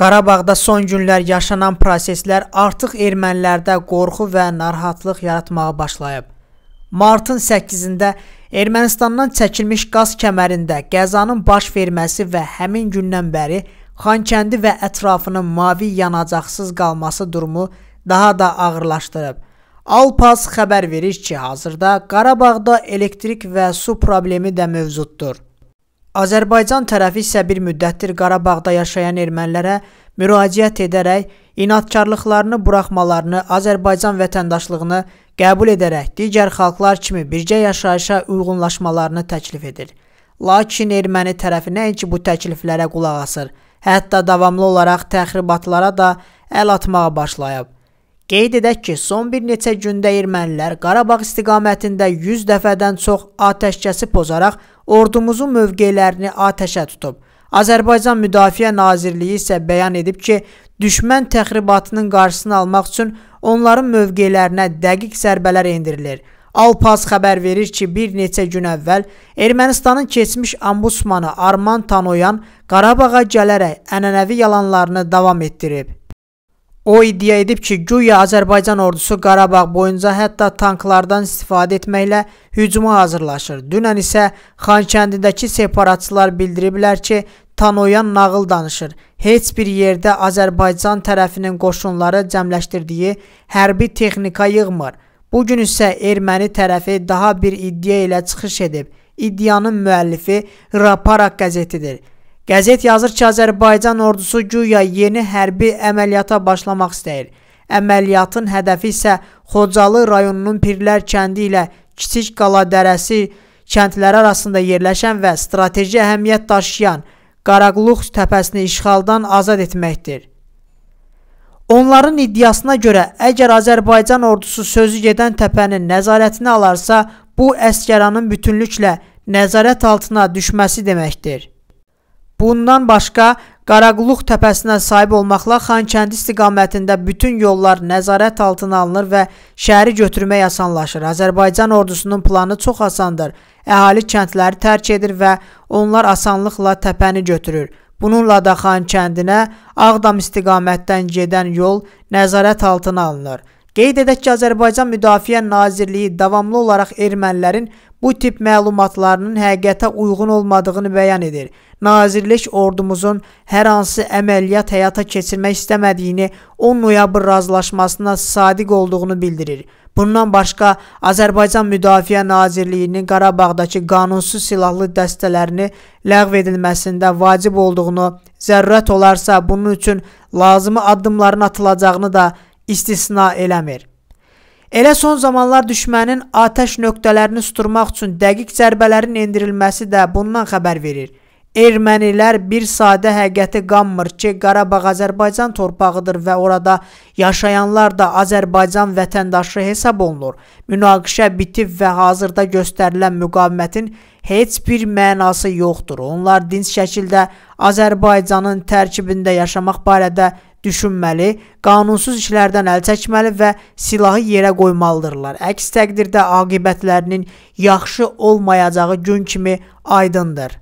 Qarabağda son günlər yaşanan proseslər artıq ermənilərdə qorxu və narahatlıq yaratmağa başlayıb. Martın 8-də Ermənistandan çəkilmiş qaz kəmərində qəzanın baş verməsi və həmin gündən bəri Xankəndi və ətrafının mavi yanacaqsız qalması durumu daha da ağırlaşdırıb. Alpas xəbər verir ki, hazırda Qarabağda elektrik və su problemi də mövcuddur. Azərbaycan tərəfi isə bir müddətdir Qarabağda yaşayan ermənilərə müraciət edərək inadkarlıqlarını buraxmalarını, Azərbaycan vətəndaşlığını qəbul edərək digər xalqlar kimi birgə yaşayışa uyğunlaşmalarını təklif edir. Lakin erməni tərəfi nəinki bu təkliflərə qulaq asır, hətta davamlı olaraq təxribatlara da əl atmağa başlayıb. Qeyd edək ki, son bir neçə gündə ermənilər Qarabağ istiqamətində 100 dəfədən çox atəşkəsi pozaraq ordumuzun mövqelərini atəşə tutub. Azərbaycan Müdafiə Nazirliyi isə bəyan edib ki, düşmən təxribatının qarşısını almaq üçün onların mövqelərinə dəqiq zərbələr endirilir. Alpaz xəbər verir ki, bir neçə gün əvvəl Ermənistanın keçmiş ambusmanı Arman Tanoyan Qarabağa gələrək ənənəvi yalanlarını davam etdirib. O iddia edib ki, güya Azərbaycan ordusu Qarabağ boyunca hətta tanklardan istifadə etməklə hücuma hazırlaşır. Dünən isə Xankəndidəki separatçılar bildiriblər ki, Tanoyan nağıl danışır. Heç bir yerdə Azərbaycan tərəfinin qoşunları cəmləşdirdiyi hərbi texnika yığmır. Bu gün isə erməni tərəfi daha bir iddia ilə çıxış edib. İddianın müəllifi Raparaq qəzetidir. Qəzet yazır ki, Azərbaycan ordusu güya yeni hərbi əməliyyata başlamaq istəyir. Əməliyyatın hədəfi isə Xocalı rayonunun Pirlər kəndi ilə Kiçik Qala dərəsi kəndləri arasında yerləşən və strateji əhəmiyyət daşıyan Qaraqlıq təpəsini işğaldan azad etməkdir. Onların iddiasına görə, əgər Azərbaycan ordusu sözü gedən təpənin nəzarətini alarsa, bu əskəranın bütünlüklə nəzarət altına düşməsi deməkdir. Bundan başqa Qaraquluq təpəsinə sahib olmaqla Xankəndi istiqamətində bütün yollar nəzarət altına alınır və şəhəri götürmək asanlaşır. Azərbaycan ordusunun planı çox asandır. Əhali kəndləri tərk edir və onlar asanlıqla təpəni götürür. Bununla da Xankəndinə Ağdam istiqamətdən gedən yol nəzarət altına alınır. Qeyd edək ki, Azərbaycan Müdafiə Nazirliyi davamlı olaraq ermənilərin bu tip məlumatlarının həqiqətə uyğun olmadığını bəyan edir. Nazirlik ordumuzun hər hansı əməliyyat həyata keçirmək istəmədiyini, 10 noyabr razılaşmasına sadiq olduğunu bildirir. Bundan başqa Azərbaycan Müdafiə Nazirliyinin Qarabağdakı qanunsuz silahlı dəstələrini ləğv edilməsində vacib olduğunu, zərurət olarsa bunun üçün lazımi addımların atılacağını da istisna eləmir. Elə son zamanlar düşmənin atəş nöqtələrini susturmaq üçün dəqiq zərbələrin endirilməsi də bundan xəbər verir. Ermənilər bir sadə həqiqəti qanmır ki, Qarabağ Azərbaycan torpağıdır və orada yaşayanlar da Azərbaycan vətəndaşı hesab olunur. Münaqişə bitib və hazırda göstərilən müqavimətin heç bir mənası yoxdur. Onlar dinc şəkildə Azərbaycanın tərkibində yaşamaq barədə düşünməli, qanunsuz işlərdən əl çəkməli və silahı yerə qoymalıdırlar. Əks təqdirdə aqibətlərinin yaxşı olmayacağı gün kimi aydındır.